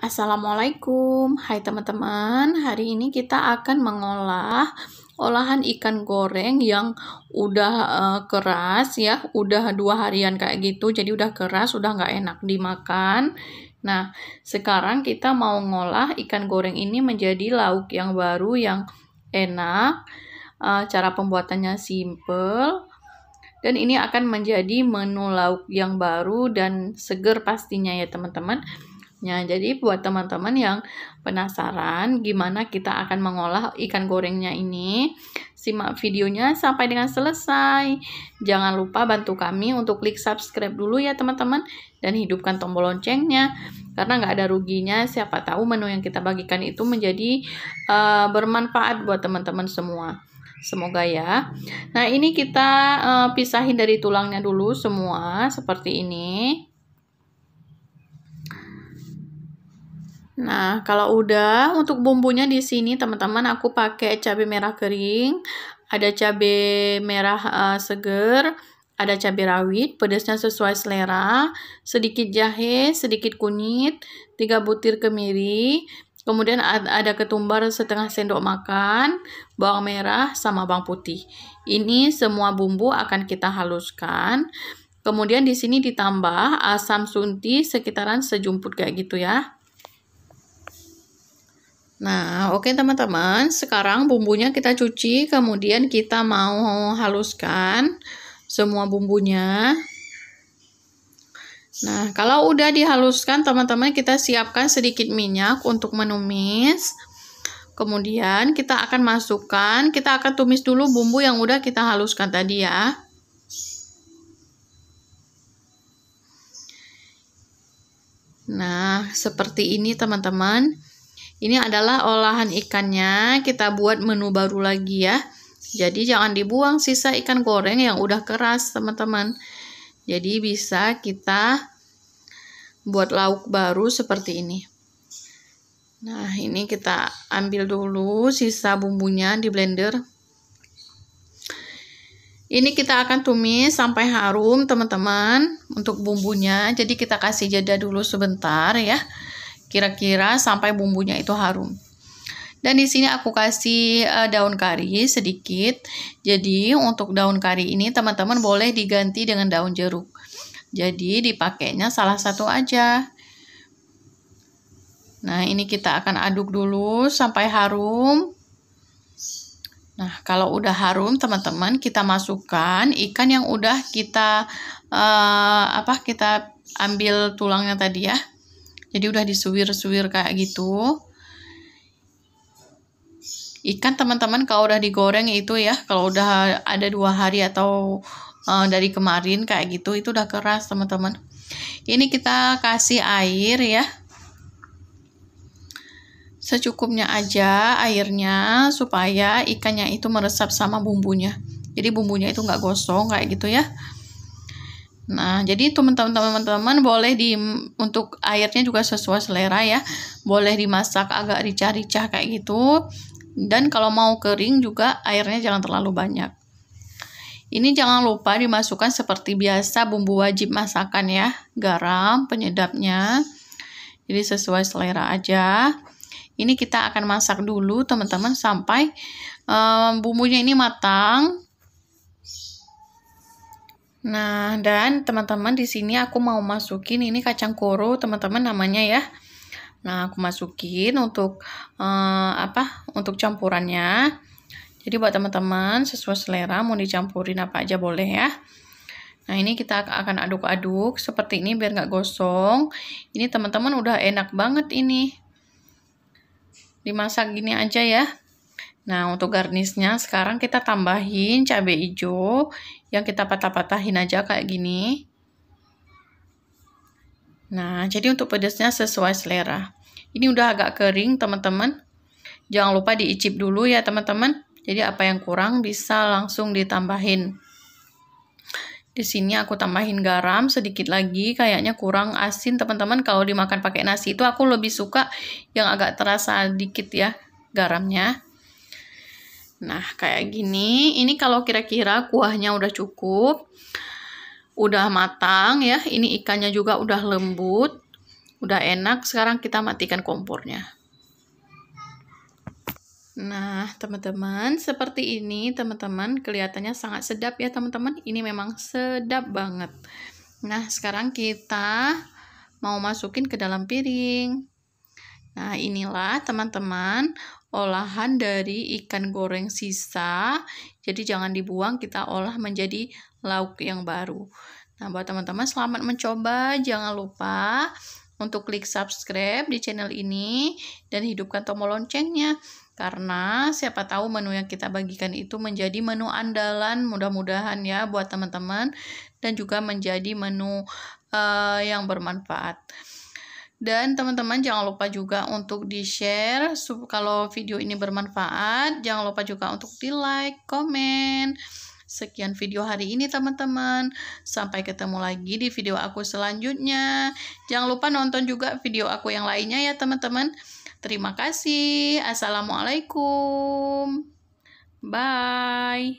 Assalamualaikum, hai teman-teman. Hari ini kita akan mengolah olahan ikan goreng yang udah uh, keras ya, udah dua harian kayak gitu, jadi udah keras, udah nggak enak dimakan. Nah, sekarang kita mau ngolah ikan goreng ini menjadi lauk yang baru yang enak. Uh, cara pembuatannya simple dan ini akan menjadi menu lauk yang baru dan seger pastinya ya teman-teman Nah, jadi buat teman-teman yang penasaran gimana kita akan mengolah ikan gorengnya ini, simak videonya sampai dengan selesai. Jangan lupa bantu kami untuk klik subscribe dulu ya teman-teman dan hidupkan tombol loncengnya karena nggak ada ruginya siapa tahu menu yang kita bagikan itu menjadi uh, bermanfaat buat teman-teman semua. Semoga ya. Nah, ini kita uh, pisahin dari tulangnya dulu semua seperti ini. Nah, kalau udah untuk bumbunya di sini teman-teman aku pakai cabai merah kering, ada cabai merah uh, seger, ada cabai rawit, pedasnya sesuai selera, sedikit jahe, sedikit kunyit, 3 butir kemiri, kemudian ada ketumbar setengah sendok makan, bawang merah sama bawang putih. Ini semua bumbu akan kita haluskan. Kemudian di sini ditambah asam sunti sekitaran sejumput kayak gitu ya. Nah, oke okay, teman-teman, sekarang bumbunya kita cuci, kemudian kita mau haluskan semua bumbunya. Nah, kalau udah dihaluskan, teman-teman kita siapkan sedikit minyak untuk menumis. Kemudian kita akan masukkan, kita akan tumis dulu bumbu yang udah kita haluskan tadi ya. Nah, seperti ini teman-teman. Ini adalah olahan ikannya, kita buat menu baru lagi ya. Jadi jangan dibuang sisa ikan goreng yang udah keras teman-teman. Jadi bisa kita buat lauk baru seperti ini. Nah ini kita ambil dulu sisa bumbunya di blender. Ini kita akan tumis sampai harum teman-teman untuk bumbunya. Jadi kita kasih jeda dulu sebentar ya kira-kira sampai bumbunya itu harum. Dan di sini aku kasih uh, daun kari sedikit. Jadi untuk daun kari ini teman-teman boleh diganti dengan daun jeruk. Jadi dipakainya salah satu aja. Nah, ini kita akan aduk dulu sampai harum. Nah, kalau udah harum, teman-teman, kita masukkan ikan yang udah kita uh, apa kita ambil tulangnya tadi ya jadi udah disuwir-suwir kayak gitu ikan teman-teman kalau udah digoreng itu ya kalau udah ada dua hari atau uh, dari kemarin kayak gitu itu udah keras teman-teman ini kita kasih air ya secukupnya aja airnya supaya ikannya itu meresap sama bumbunya jadi bumbunya itu nggak gosong kayak gitu ya Nah, jadi teman-teman teman-teman boleh di untuk airnya juga sesuai selera ya. Boleh dimasak agak ricah-ricah kayak gitu. Dan kalau mau kering juga airnya jangan terlalu banyak. Ini jangan lupa dimasukkan seperti biasa bumbu wajib masakan ya, garam, penyedapnya. Jadi sesuai selera aja. Ini kita akan masak dulu teman-teman sampai um, bumbunya ini matang Nah, dan teman-teman di sini aku mau masukin ini kacang koro, teman-teman namanya ya. Nah, aku masukin untuk uh, apa? Untuk campurannya. Jadi buat teman-teman sesuai selera mau dicampurin apa aja boleh ya. Nah, ini kita akan aduk-aduk seperti ini biar nggak gosong. Ini teman-teman udah enak banget ini. Dimasak gini aja ya. Nah, untuk garnisnya sekarang kita tambahin cabai hijau yang kita patah-patahin aja kayak gini. Nah, jadi untuk pedasnya sesuai selera. Ini udah agak kering, teman-teman. Jangan lupa diicip dulu ya, teman-teman. Jadi apa yang kurang bisa langsung ditambahin. Di sini aku tambahin garam sedikit lagi, kayaknya kurang asin teman-teman. Kalau dimakan pakai nasi itu aku lebih suka yang agak terasa dikit ya garamnya. Nah, kayak gini. Ini kalau kira-kira kuahnya udah cukup, udah matang ya. Ini ikannya juga udah lembut, udah enak. Sekarang kita matikan kompornya. Nah, teman-teman, seperti ini teman-teman kelihatannya sangat sedap ya teman-teman. Ini memang sedap banget. Nah, sekarang kita mau masukin ke dalam piring. Nah, inilah teman-teman olahan dari ikan goreng sisa. Jadi jangan dibuang, kita olah menjadi lauk yang baru. Nah, buat teman-teman selamat mencoba. Jangan lupa untuk klik subscribe di channel ini dan hidupkan tombol loncengnya. Karena siapa tahu menu yang kita bagikan itu menjadi menu andalan mudah-mudahan ya buat teman-teman dan juga menjadi menu uh, yang bermanfaat. Dan teman-teman jangan lupa juga untuk di-share kalau video ini bermanfaat. Jangan lupa juga untuk di-like, komen. Sekian video hari ini teman-teman. Sampai ketemu lagi di video aku selanjutnya. Jangan lupa nonton juga video aku yang lainnya ya teman-teman. Terima kasih. Assalamualaikum. Bye.